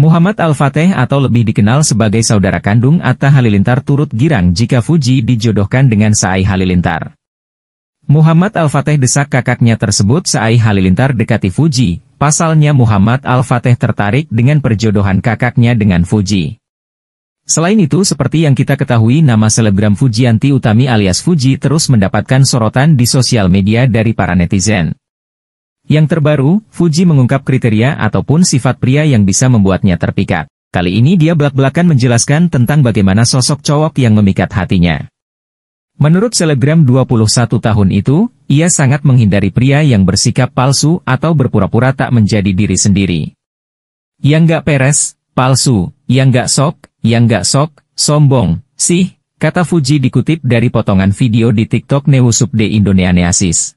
Muhammad Al-Fateh atau lebih dikenal sebagai saudara kandung Atta Halilintar turut girang jika Fuji dijodohkan dengan Saai Halilintar. Muhammad Al-Fateh desak kakaknya tersebut Saai Halilintar dekati Fuji, pasalnya Muhammad Al-Fateh tertarik dengan perjodohan kakaknya dengan Fuji. Selain itu seperti yang kita ketahui nama selebgram Fujianti Utami alias Fuji terus mendapatkan sorotan di sosial media dari para netizen. Yang terbaru, Fuji mengungkap kriteria ataupun sifat pria yang bisa membuatnya terpikat. Kali ini dia belak-belakan menjelaskan tentang bagaimana sosok cowok yang memikat hatinya. Menurut selebgram 21 tahun itu, ia sangat menghindari pria yang bersikap palsu atau berpura-pura tak menjadi diri sendiri. Yang gak peres, palsu, yang gak sok, yang gak sok, sombong, sih, kata Fuji dikutip dari potongan video di TikTok Neusupde Indoneaneasis.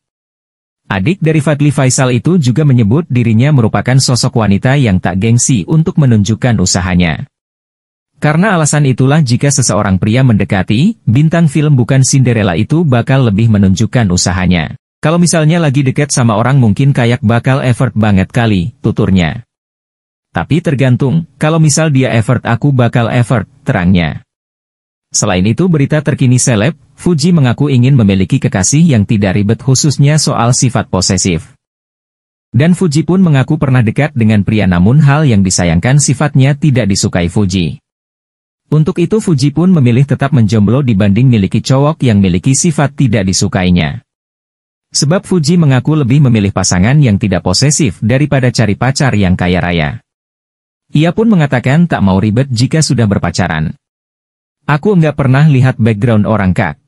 Adik dari Fadli Faisal itu juga menyebut dirinya merupakan sosok wanita yang tak gengsi untuk menunjukkan usahanya. Karena alasan itulah jika seseorang pria mendekati, bintang film bukan Cinderella itu bakal lebih menunjukkan usahanya. Kalau misalnya lagi deket sama orang mungkin kayak bakal effort banget kali, tuturnya. Tapi tergantung, kalau misal dia effort aku bakal effort, terangnya. Selain itu berita terkini seleb, Fuji mengaku ingin memiliki kekasih yang tidak ribet khususnya soal sifat posesif. Dan Fuji pun mengaku pernah dekat dengan pria namun hal yang disayangkan sifatnya tidak disukai Fuji. Untuk itu Fuji pun memilih tetap menjomblo dibanding miliki cowok yang miliki sifat tidak disukainya. Sebab Fuji mengaku lebih memilih pasangan yang tidak posesif daripada cari pacar yang kaya raya. Ia pun mengatakan tak mau ribet jika sudah berpacaran. Aku nggak pernah lihat background orang kak.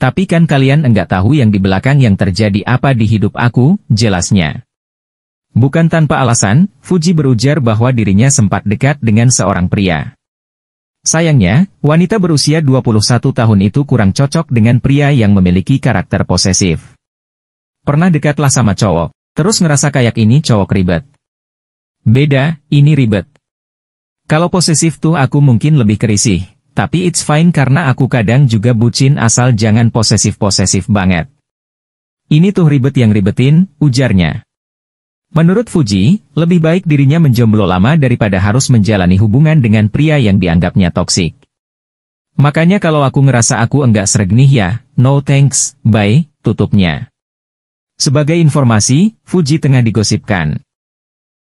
Tapi kan kalian enggak tahu yang di belakang yang terjadi apa di hidup aku, jelasnya. Bukan tanpa alasan, Fuji berujar bahwa dirinya sempat dekat dengan seorang pria. Sayangnya, wanita berusia 21 tahun itu kurang cocok dengan pria yang memiliki karakter posesif. Pernah dekatlah sama cowok, terus ngerasa kayak ini cowok ribet. Beda, ini ribet. Kalau posesif tuh aku mungkin lebih kerisih, tapi it's fine karena aku kadang juga bucin asal jangan posesif-posesif banget. Ini tuh ribet yang ribetin, ujarnya. Menurut Fuji, lebih baik dirinya menjomblo lama daripada harus menjalani hubungan dengan pria yang dianggapnya toksik. Makanya kalau aku ngerasa aku enggak sregnih ya, no thanks, bye, tutupnya. Sebagai informasi, Fuji tengah digosipkan.